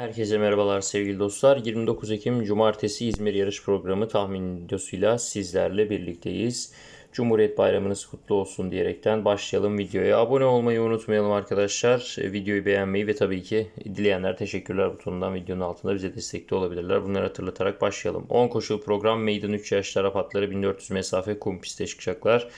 Herkese merhabalar sevgili dostlar. 29 Ekim Cumartesi İzmir yarış programı tahmin videosuyla sizlerle birlikteyiz. Cumhuriyet Bayramınız kutlu olsun diyerekten başlayalım videoya. Abone olmayı unutmayalım arkadaşlar. E, videoyu beğenmeyi ve tabii ki dileyenler teşekkürler butonundan videonun altında bize destekte olabilirler. Bunları hatırlatarak başlayalım. 10 koşu program meydan 3 yaş taraf 1400 mesafe kum piste çıkacaklar.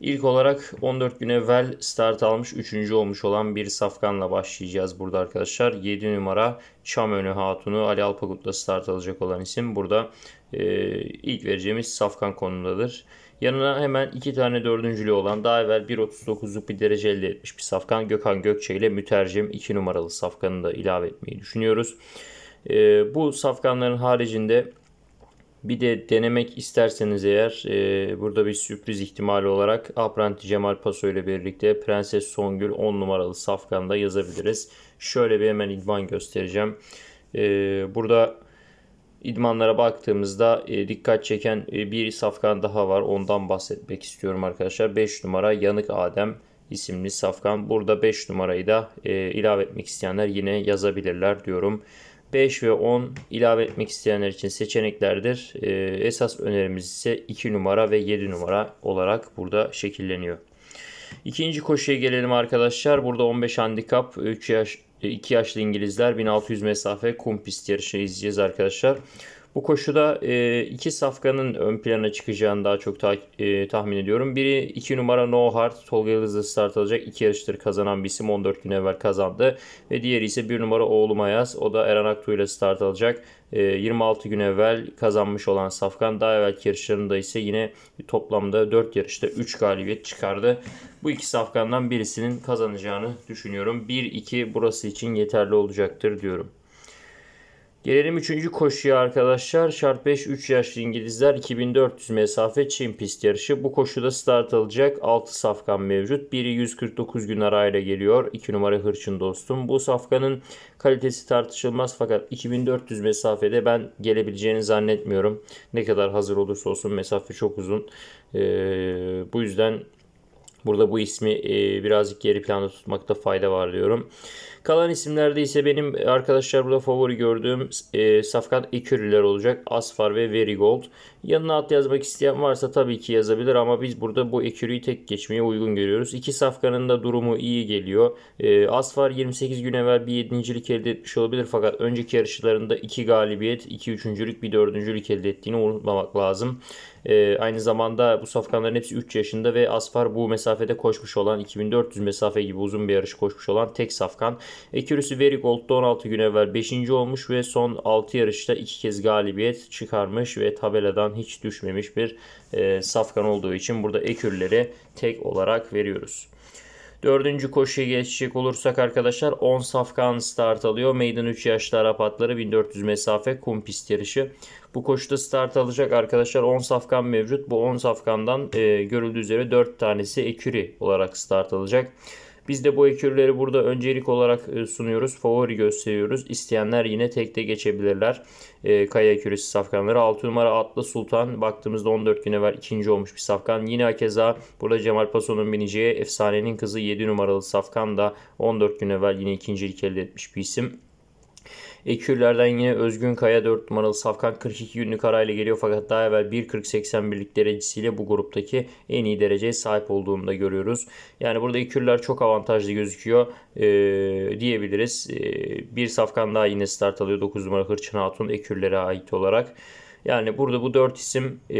İlk olarak 14 gün evvel start almış 3. olmuş olan bir safkanla başlayacağız burada arkadaşlar. 7 numara Şamönü Hatun'u Ali Alpagut'la start alacak olan isim burada e, ilk vereceğimiz safkan konumundadır. Yanına hemen iki tane dördüncülü olan daha evvel 1.39'luk bir derece elde etmiş bir safkan Gökhan Gökçe ile mütercim 2 numaralı safkanı da ilave etmeyi düşünüyoruz. E, bu safkanların haricinde bir de denemek isterseniz eğer e, burada bir sürpriz ihtimali olarak Apranti Cemal Paso ile birlikte Prenses Songül 10 numaralı safkanda yazabiliriz. Şöyle bir hemen idman göstereceğim. E, burada idmanlara baktığımızda e, dikkat çeken e, bir safkan daha var. Ondan bahsetmek istiyorum arkadaşlar. 5 numara Yanık Adem isimli safkan. Burada 5 numarayı da e, ilave etmek isteyenler yine yazabilirler diyorum. 5 ve 10 ilave etmek isteyenler için seçeneklerdir. Ee, esas önerimiz ise 2 numara ve 7 numara olarak burada şekilleniyor. İkinci koşuya gelelim arkadaşlar. Burada 15 handikap 3 yaş 2 yaşlı İngilizler 1600 mesafe kum pist yarışı izleyeceğiz arkadaşlar. Bu koşuda e, iki safkanın ön plana çıkacağını daha çok ta, e, tahmin ediyorum. Biri 2 numara No Hard Tolga Yıldız'la start alacak. 2 yarıştır kazanan bir isim 14 gün evvel kazandı. Ve diğeri ise 1 numara Oğlu Ayaz. O da Eren Aktu ile start alacak. 26 e, gün evvel kazanmış olan Safkan daha evvelki yarışlarında ise yine toplamda 4 yarışta 3 galibiyet çıkardı. Bu iki Safkan'dan birisinin kazanacağını düşünüyorum. 1-2 burası için yeterli olacaktır diyorum. Gelelim 3. koşuya arkadaşlar. Şart 5 3 yaşlı İngilizler 2400 mesafe Çin pist yarışı. Bu koşuda start alacak 6 safkan mevcut. Biri 149 gün arayla geliyor. 2 numara Hırçın dostum. Bu safkanın kalitesi tartışılmaz fakat 2400 mesafede ben gelebileceğini zannetmiyorum. Ne kadar hazır olursa olsun mesafe çok uzun. Ee, bu yüzden Burada bu ismi e, birazcık geri planda tutmakta fayda var diyorum. Kalan isimlerde ise benim arkadaşlar burada favori gördüğüm e, Safkan Safkat Ekürüler olacak. Asfar ve Verigold. Yanına at yazmak isteyen varsa tabii ki yazabilir ama biz burada bu Ekürü'yü tek geçmeye uygun görüyoruz. İki Safkan'ın da durumu iyi geliyor. E, Asfar 28 gün evvel bir yedincilik elde etmiş olabilir fakat önceki yarışlarında iki galibiyet, iki üçüncülük, bir dördüncülük elde ettiğini unutmamak lazım. aynı zamanda bu Safkanların hepsi 3 yaşında ve Asfar bu mesela mesafede koşmuş olan 2400 mesafe gibi uzun bir yarış koşmuş olan tek safkan. Ekürüsü Verigold'da 16 gün evvel 5. olmuş ve son 6 yarışta 2 kez galibiyet çıkarmış ve tabeladan hiç düşmemiş bir e, safkan olduğu için burada ekürleri tek olarak veriyoruz. Dördüncü koşuya geçecek olursak arkadaşlar 10 safkan start alıyor. Meydan 3 yaşlı Arap atları 1400 mesafe kum pist yarışı. Bu koşuda start alacak arkadaşlar 10 safkan mevcut. Bu 10 safkandan e, görüldüğü üzere 4 tanesi eküri olarak start alacak. Biz de bu iki burada öncelik olarak e, sunuyoruz. Favori gösteriyoruz. İsteyenler yine tekte geçebilirler. E, Kaya küresi safkanları. 6 numara Atlı Sultan. Baktığımızda 14 güne var, ikinci olmuş bir safkan. Yine Akeza. burada Cemal Paso'nun bineceği Efsanenin Kızı 7 numaralı safkan da 14 güne var, yine ikinci ilk elde etmiş bir isim. Ekürlerden yine Özgün Kaya 4 numaralı Safkan 42 günlük arayla geliyor fakat daha evvel 1.40-81'lik derecesiyle bu gruptaki en iyi dereceye sahip olduğunu da görüyoruz. Yani burada ekürler çok avantajlı gözüküyor e, diyebiliriz. E, bir Safkan daha yine start alıyor 9 numara Hırçın Hatun EQ'lere ait olarak. Yani burada bu 4 isim e,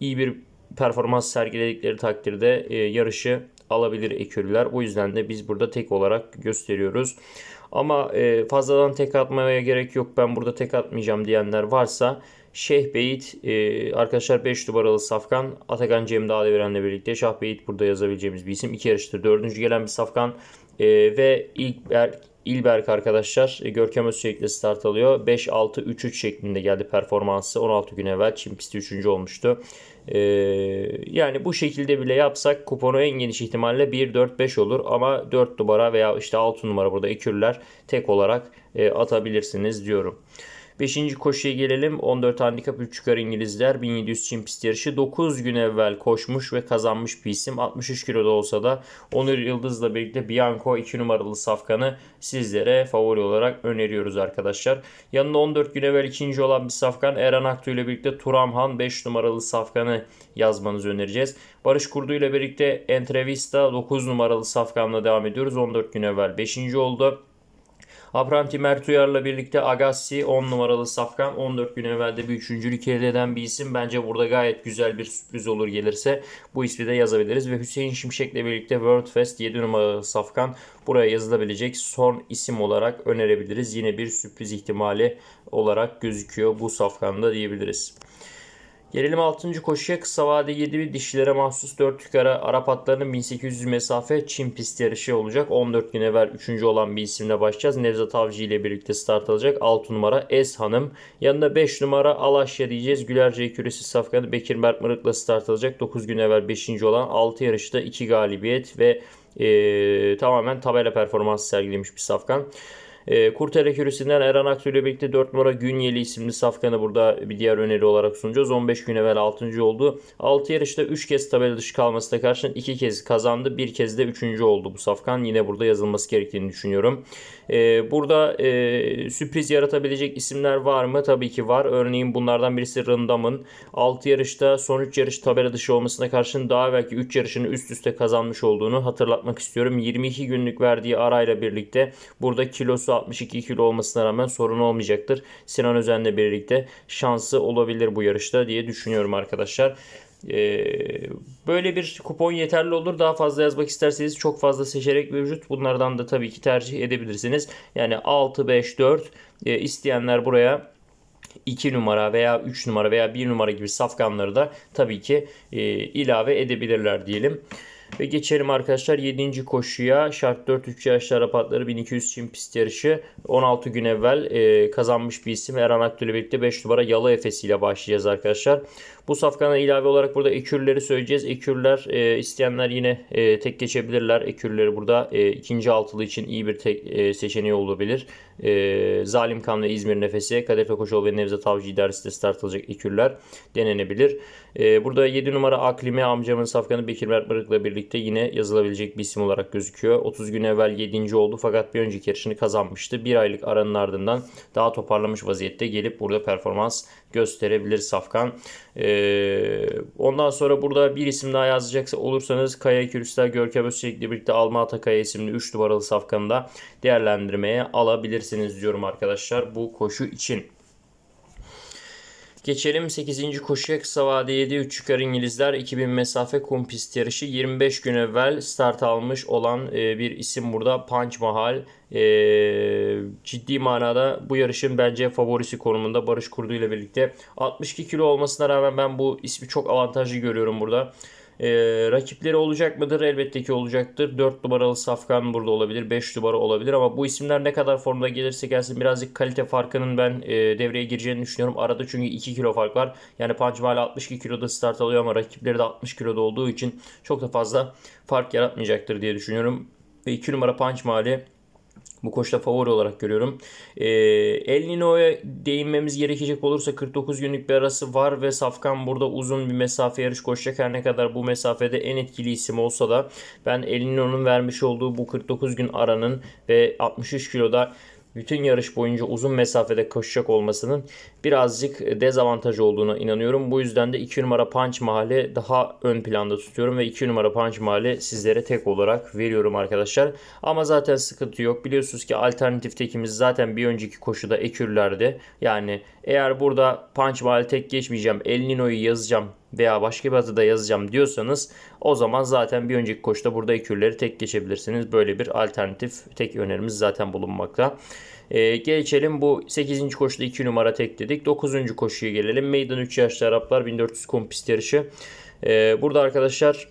iyi bir performans sergiledikleri takdirde e, yarışı alabilir ekürler. O yüzden de biz burada tek olarak gösteriyoruz. Ama e, fazladan tek atmaya gerek yok ben burada tek atmayacağım diyenler varsa Şeyh Beyit e, arkadaşlar 5 numaralı Safkan Atakan Cem Dağdeveren'le birlikte Şah Beyit burada yazabileceğimiz bir isim. iki yarıştır dördüncü gelen bir Safkan e, ve ilk er, İlberk arkadaşlar e, Görkem Özçelik start alıyor. 5-6-3-3 şeklinde geldi performansı. 16 gün evvel Çin pisti 3. olmuştu. Ee, yani bu şekilde bile yapsak kuponu en geniş ihtimalle 1-4-5 olur. Ama 4 numara veya işte 6 numara burada ekürler tek olarak e, atabilirsiniz diyorum. 5. koşuya gelelim. 14 handikap 3 çıkar İngilizler. 1700 çim pist yarışı. 9 gün evvel koşmuş ve kazanmış bir isim. 63 kiloda olsa da Onur Yıldız'la birlikte Bianco 2 numaralı safkanı sizlere favori olarak öneriyoruz arkadaşlar. Yanında 14 gün evvel ikinci olan bir safkan Eren Aktu ile birlikte Turamhan 5 numaralı safkanı yazmanızı önereceğiz. Barış Kurdu ile birlikte Entrevista 9 numaralı safkanla devam ediyoruz. 14 gün evvel 5. oldu. Abramki Mert Uyar'la birlikte Agassi 10 numaralı safkan 14 gün evvelde bir üçüncülük elde eden bir isim. Bence burada gayet güzel bir sürpriz olur gelirse bu ismi de yazabiliriz. Ve Hüseyin Şimşek'le birlikte World Fest 7 numaralı safkan buraya yazılabilecek son isim olarak önerebiliriz. Yine bir sürpriz ihtimali olarak gözüküyor bu safkanda diyebiliriz. Gelelim 6. koşuya kısa vade 7 dişilere mahsus 4 yukarı Arap atlarının 1800 mesafe Çin pisti yarışı olacak. 14 gün evvel 3. olan bir isimle başlayacağız. Nevzat Avcı ile birlikte start alacak. 6 numara Es Hanım. Yanında 5 numara Alaşya diyeceğiz. Güler Küresi Safkan'ı Bekir Mert Mırık'la start alacak. 9 gün evvel 5. olan 6 yarışta 2 galibiyet ve e, tamamen tabela performansı sergilemiş bir Safkan. E, ee, Kurtere Kürüsü'nden Eren Aksu ile birlikte 4 numara Günyeli isimli safkanı burada bir diğer öneri olarak sunacağız. 15 gün evvel 6. oldu. 6 yarışta 3 kez tabela dışı kalmasına karşın 2 kez kazandı. 1 kez de 3. oldu bu safkan. Yine burada yazılması gerektiğini düşünüyorum. E, burada e, sürpriz yaratabilecek isimler var mı? Tabii ki var. Örneğin bunlardan birisi Rundamın 6 yarışta son 3 yarış tabela dışı olmasına karşın daha belki 3 yarışını üst üste kazanmış olduğunu hatırlatmak istiyorum. 22 günlük verdiği arayla birlikte burada kilosu 62 kilo olmasına rağmen sorun olmayacaktır. Sinan Özen'le birlikte şansı olabilir bu yarışta diye düşünüyorum arkadaşlar. Ee, Böyle bir kupon yeterli olur. Daha fazla yazmak isterseniz çok fazla seçerek mevcut. Bunlardan da tabii ki tercih edebilirsiniz. Yani 6, 5, 4 e, isteyenler buraya 2 numara veya 3 numara veya 1 numara gibi safkanları da tabii ki e, ilave edebilirler diyelim. Ve geçelim arkadaşlar 7. koşuya. Şart 4 3 yaşlı rapatları 1200 Çin pist yarışı 16 gün evvel e, kazanmış bir isim Erhan Akgül ile birlikte 5 numara Yalı Efes ile başlayacağız arkadaşlar. Bu safkana ilave olarak burada ekürleri söyleyeceğiz. Ekürler e, isteyenler yine e, tek geçebilirler. Ekürleri burada e, ikinci altılı için iyi bir tek, e, seçeneği olabilir e, Zalim Kanlı İzmir Nefesi, Kadir Tokoşoğlu ve Nevzat Avcı idaresi de startılacak ekürler denenebilir. E, burada 7 numara Aklime amcamın safkanı Bekir Mert Mertmırık'la birlikte yine yazılabilecek bir isim olarak gözüküyor. 30 gün evvel 7. oldu fakat bir önceki yarışını kazanmıştı. Bir aylık aranın ardından daha toparlamış vaziyette gelip burada performans gösterebilir Safkan. Ee, ondan sonra burada bir isim daha yazacaksa olursanız Kaya Kürsel, Görkem Özçelik'le birlikte Alma Atakaya isimli 3 numaralı safkanı da değerlendirmeye alabilirsiniz diyorum arkadaşlar bu koşu için. Geçelim 8. koşuya kısa vade 7 çıkar İngilizler 2000 mesafe kum pist yarışı 25 gün evvel start almış olan e, bir isim burada Punch Mahal. E, ciddi manada bu yarışın bence favorisi konumunda Barış Kurdu ile birlikte 62 kilo olmasına rağmen ben bu ismi çok avantajlı görüyorum burada. E, rakipleri olacak mıdır? Elbette ki olacaktır. 4 numaralı Safkan burada olabilir. 5 numara olabilir ama bu isimler ne kadar formda gelirse gelsin birazcık kalite farkının ben e, devreye gireceğini düşünüyorum. Arada çünkü 2 kilo fark var. Yani Pancimali 62 kiloda start alıyor ama rakipleri de 60 kiloda olduğu için çok da fazla fark yaratmayacaktır diye düşünüyorum. Ve 2 numara Pancimali bu koşta favori olarak görüyorum. Ee, El Nino'ya değinmemiz gerekecek olursa 49 günlük bir arası var ve Safkan burada uzun bir mesafe yarış koşacak. Her ne kadar bu mesafede en etkili isim olsa da ben El Nino'nun vermiş olduğu bu 49 gün aranın ve 63 kiloda bütün yarış boyunca uzun mesafede koşacak olmasının birazcık dezavantaj olduğuna inanıyorum. Bu yüzden de 2 numara Punch Mahalle daha ön planda tutuyorum ve 2 numara Punch Mahalle sizlere tek olarak veriyorum arkadaşlar. Ama zaten sıkıntı yok. Biliyorsunuz ki alternatif tekimiz zaten bir önceki koşuda ekürlerde yani eğer burada punch while tek geçmeyeceğim, El Nino'yu yazacağım veya başka bir adı yazacağım diyorsanız o zaman zaten bir önceki koşta burada ekürleri tek geçebilirsiniz. Böyle bir alternatif tek önerimiz zaten bulunmakta. Ee, geçelim bu 8. koşuda 2 numara tek dedik. 9. koşuya gelelim. Meydan 3 yaşlı Araplar 1400 kum yarışı. Ee, burada arkadaşlar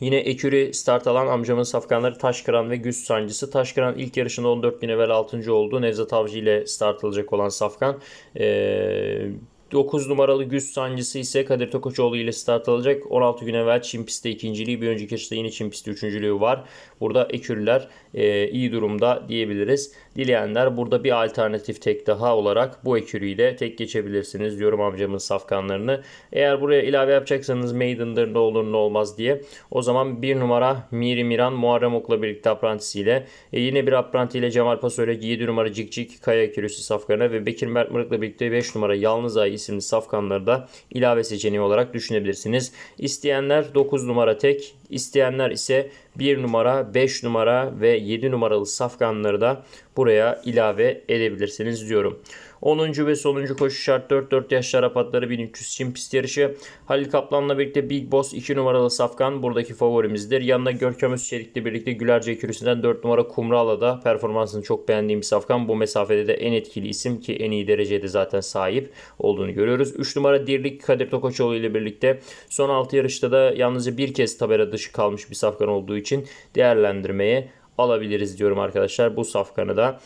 Yine Eküri start alan amcamın safkanları Taşkıran ve Güz Sancısı. Taşkıran ilk yarışında 14 bin evvel 6. oldu. Nevzat Avcı ile start alacak olan safkan. Ee, 9 numaralı Güz Sancısı ise Kadir Tokoçoğlu ile start alacak. 16 gün evvel Çim pistte ikinciliği, bir önceki yarışta yine Çim pistte üçüncülüğü var. Burada ekürler e, iyi durumda diyebiliriz. Dileyenler burada bir alternatif tek daha olarak bu ekürüyü tek geçebilirsiniz diyorum amcamın safkanlarını. Eğer buraya ilave yapacaksanız Maiden'dır ne olur ne olmaz diye. O zaman bir numara Miri Miran Muharrem Ok'la birlikte aprantisiyle e, yine bir apranti ile Cemal Pasoy'la 7 numara Cik Cik Kaya ekürüsü safkanı ve Bekir Mert Mırık'la birlikte 5 numara Yalnız Ay isimli safkanları da ilave seçeneği olarak düşünebilirsiniz. İsteyenler 9 numara tek, isteyenler ise 1 numara, 5 numara ve 7 numaralı safkanları da buraya ilave edebilirsiniz diyorum. 10. ve sonuncu koşu şart 4-4 yaş şarapatları 1300 çim pist yarışı. Halil Kaplan'la birlikte Big Boss 2 numaralı Safkan buradaki favorimizdir. Yanında Görkem Özçelik'le birlikte Gülerce ikilisinden 4 numara Kumral'a da performansını çok beğendiğim bir Safkan. Bu mesafede de en etkili isim ki en iyi derecede zaten sahip olduğunu görüyoruz. 3 numara Dirlik Kadir Tokoçoğlu ile birlikte son 6 yarışta da yalnızca bir kez tabela dışı kalmış bir Safkan olduğu için değerlendirmeye alabiliriz diyorum arkadaşlar bu safkanı da.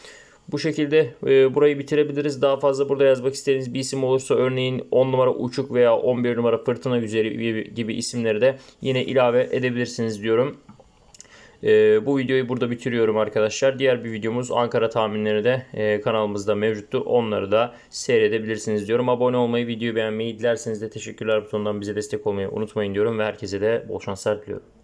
Bu şekilde e, burayı bitirebiliriz. Daha fazla burada yazmak istediğiniz bir isim olursa örneğin 10 numara uçuk veya 11 numara fırtına üzeri gibi isimleri de yine ilave edebilirsiniz diyorum. E, bu videoyu burada bitiriyorum arkadaşlar. Diğer bir videomuz Ankara tahminleri de e, kanalımızda mevcuttu. Onları da seyredebilirsiniz diyorum. Abone olmayı, videoyu beğenmeyi dilerseniz de teşekkürler butonundan bize destek olmayı unutmayın diyorum. Ve herkese de bol şanslar diliyorum.